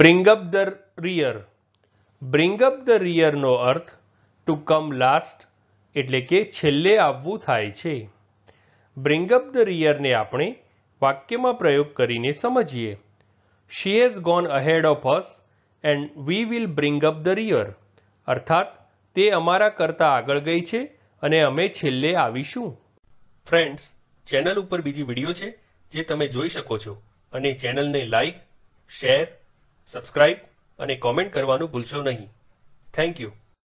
bring up the rear bring up the રિયરનો અર્થ to come last એટલે કે છેલ્લે આવવું થાય છે બ્રિંગ અપ ધ રિયરને આપણે વાક્યમાં પ્રયોગ કરીને સમજીએ she has gone ahead of us and we will bring up the rear અર્થાત તે અમારા કરતાં આગળ ગઈ છે અને અમે છેલ્લે આવીશું ફ્રેન્ડ્સ ચેનલ ઉપર બીજી વિડીયો છે જે તમે જોઈ શકો છો અને ચેનલને લાઈક શેર સબસ્ક્રાઇબ અને કોમેન્ટ કરવાનું ભૂલશો નહીં થેન્ક યુ